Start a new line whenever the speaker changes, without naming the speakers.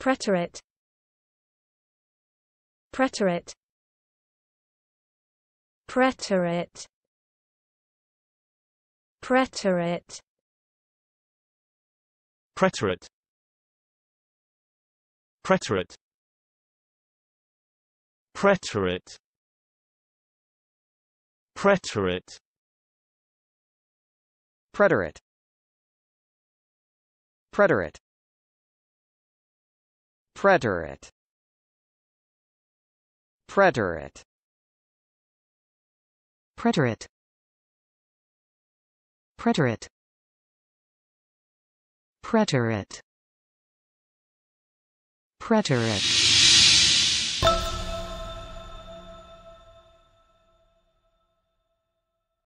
Preterite Preterite Preterite Preterite Preterite Preterite Preterite Preterite Preterite Preterite Preterite Preterite Preterite Preterite Preterite Preterite